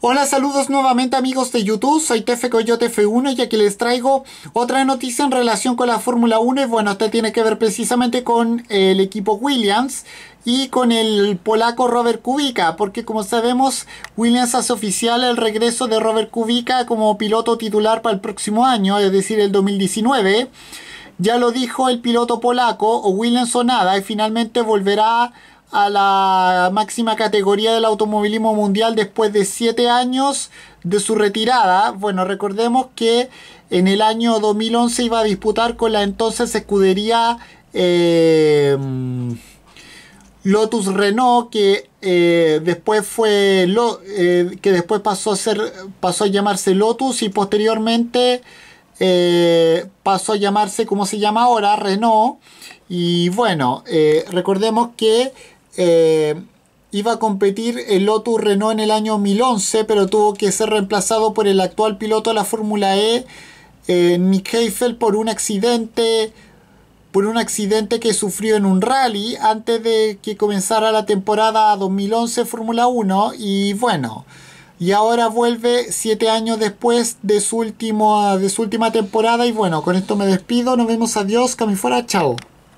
Hola, saludos nuevamente amigos de YouTube, soy TF Coyote F1 y aquí les traigo otra noticia en relación con la Fórmula 1 y bueno, esta tiene que ver precisamente con el equipo Williams y con el polaco Robert Kubica, porque como sabemos, Williams hace oficial el regreso de Robert Kubica como piloto titular para el próximo año, es decir, el 2019. Ya lo dijo el piloto polaco, o Williams o nada, y finalmente volverá a la máxima categoría del automovilismo mundial después de 7 años de su retirada. Bueno, recordemos que en el año 2011 iba a disputar con la entonces escudería eh, Lotus Renault, que eh, después fue lo, eh, que después pasó a ser pasó a llamarse Lotus y posteriormente pasó a llamarse como se llama ahora Renault. Y bueno, recordemos que eh, iba a competir el Lotus Renault en el año 2011, pero tuvo que ser reemplazado por el actual piloto de la Fórmula E, eh, Nick Heifel, por un accidente por un accidente que sufrió en un rally antes de que comenzara la temporada 2011 Fórmula 1 y bueno, y ahora vuelve siete años después de su, último, de su última temporada y bueno, con esto me despido, nos vemos, adiós, Camifora, fuera, chao.